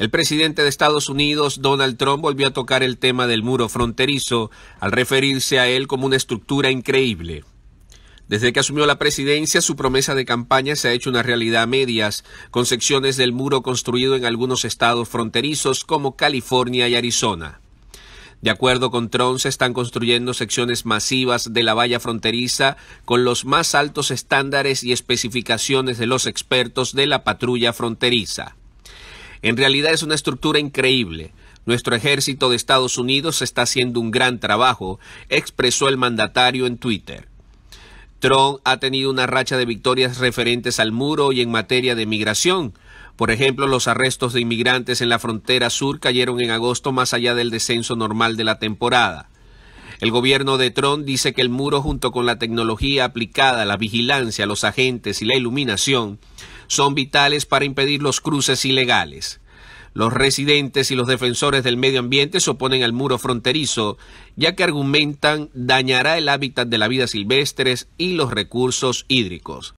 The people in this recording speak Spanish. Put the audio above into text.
El presidente de Estados Unidos, Donald Trump, volvió a tocar el tema del muro fronterizo al referirse a él como una estructura increíble. Desde que asumió la presidencia, su promesa de campaña se ha hecho una realidad a medias, con secciones del muro construido en algunos estados fronterizos como California y Arizona. De acuerdo con Trump, se están construyendo secciones masivas de la valla fronteriza con los más altos estándares y especificaciones de los expertos de la patrulla fronteriza. En realidad es una estructura increíble. Nuestro ejército de Estados Unidos está haciendo un gran trabajo, expresó el mandatario en Twitter. Trump ha tenido una racha de victorias referentes al muro y en materia de migración. Por ejemplo, los arrestos de inmigrantes en la frontera sur cayeron en agosto más allá del descenso normal de la temporada. El gobierno de Trump dice que el muro junto con la tecnología aplicada, la vigilancia, los agentes y la iluminación son vitales para impedir los cruces ilegales. Los residentes y los defensores del medio ambiente se oponen al muro fronterizo, ya que argumentan dañará el hábitat de la vida silvestres y los recursos hídricos.